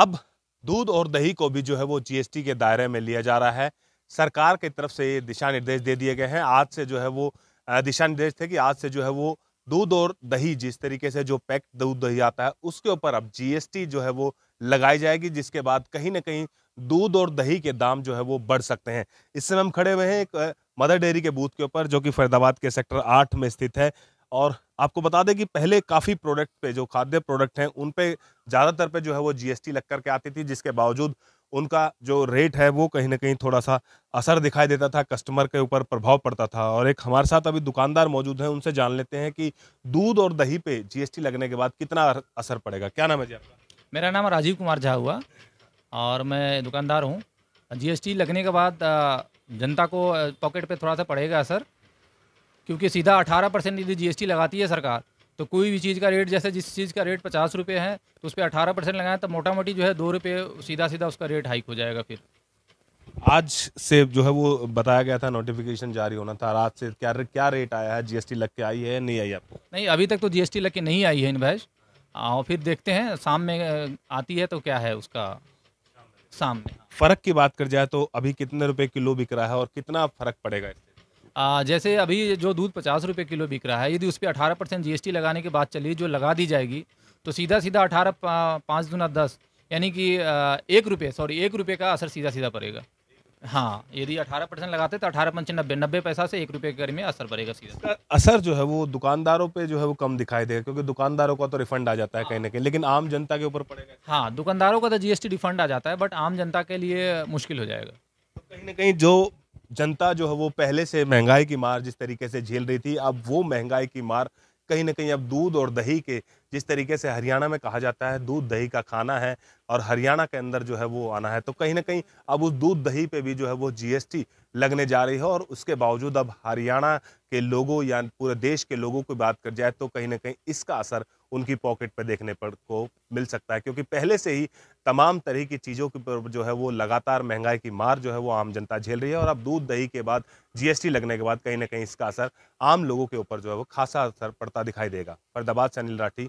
अब दूध और दही को भी जो है वो जीएसटी के दायरे में लिया जा रहा है सरकार की तरफ से ये दिशा निर्देश दे दिए गए हैं आज से जो है वो दिशा निर्देश थे कि आज से जो है वो दूध और दही जिस तरीके से जो पैक दूध दही आता है उसके ऊपर अब जीएसटी जो है वो लगाई जाएगी जिसके बाद कहीं ना कहीं दूध और दही के दाम जो है वो बढ़ सकते हैं इस समय हम खड़े हुए हैं एक मदर डेयरी के बूथ के ऊपर जो कि फरीदाबाद के सेक्टर आठ में स्थित है और आपको बता दें कि पहले काफ़ी प्रोडक्ट पे जो खाद्य प्रोडक्ट हैं उन पे ज़्यादातर पे जो है वो जीएसटी लग करके आती थी जिसके बावजूद उनका जो रेट है वो कहीं ना कहीं थोड़ा सा असर दिखाई देता था कस्टमर के ऊपर प्रभाव पड़ता था और एक हमारे साथ अभी दुकानदार मौजूद हैं उनसे जान लेते हैं कि दूध और दही पे जीएसटी लगने के बाद कितना असर पड़ेगा क्या नाम है जी आपका मेरा नाम राजीव कुमार झा हुआ और मैं दुकानदार हूँ जीएसटी लगने के बाद जनता को पॉकेट पे थोड़ा सा पड़ेगा असर क्योंकि सीधा अठारह परसेंट यदि जी लगाती है सरकार तो कोई भी चीज़ का रेट जैसे जिस चीज़ का रेट पचास रुपये है तो उस पर अठारह परसेंट लगाएं तो मोटा मोटी जो है दो रुपये सीधा सीधा उसका रेट हाइक हो जाएगा फिर आज से जो है वो बताया गया था नोटिफिकेशन जारी होना था रात से क्या क्या रेट आया है जीएसटी लग के आई है नहीं आई आपको नहीं अभी तक तो जीएसटी लग के नहीं आई है इन भैंस हाँ, और फिर देखते हैं शाम में आती है तो क्या है उसका सामने फर्क की बात कर जाए तो अभी कितने रुपए किलो बिक रहा है और कितना फर्क पड़ेगा इससे आ, जैसे अभी जो दूध पचास रुपये किलो बिक रहा है यदि उस पर अठारह परसेंट जी लगाने की बात चली जो लगा दी जाएगी तो सीधा सीधा अठारह पाँच दूना दस यानी कि एक रुपये सॉरी एक रुपये का असर सीधा सीधा पड़ेगा हाँ यदि अठारह परसेंट लगाते तो अठारह पंच नब्बे नब्बे पैसा से एक रुपये के करीब में असर पड़ेगा सीधा असर जो है वो दुकानदारों पे जो है वो कम दिखाई देगा क्योंकि दुकानदारों का तो रिफंड आ जाता है कहीं ना कहीं लेकिन आम जनता के ऊपर पड़ेगा हाँ दुकानदारों का तो जीएसटी रिफंड आ जाता है बट आम जनता के लिए मुश्किल हो जाएगा तो कहीं ना कहीं जो जनता जो है वो पहले से महंगाई की मार जिस तरीके से झेल रही थी अब वो महंगाई की मार कहीं ना कहीं अब दूध और दही के जिस तरीके से हरियाणा में कहा जाता है दूध दही का खाना है और हरियाणा के अंदर जो है वो आना है तो कहीं ना कहीं अब उस दूध दही पे भी जो है वो जीएसटी लगने जा रही है और उसके बावजूद अब हरियाणा के लोगों या पूरे देश के लोगों की बात कर जाए तो कहीं ना कहीं इसका असर उनकी पॉकेट पर देखने पर को मिल सकता है क्योंकि पहले से ही तमाम तरह की चीज़ों के जो है वो लगातार महंगाई की मार जो है वो आम जनता झेल रही है और अब दूध दही के बाद जीएसटी लगने के बाद कहीं ना कहीं इसका असर आम लोगों के ऊपर जो है वो खासा असर पड़ता दिखाई देगा फरदाबाद से अनिल राठी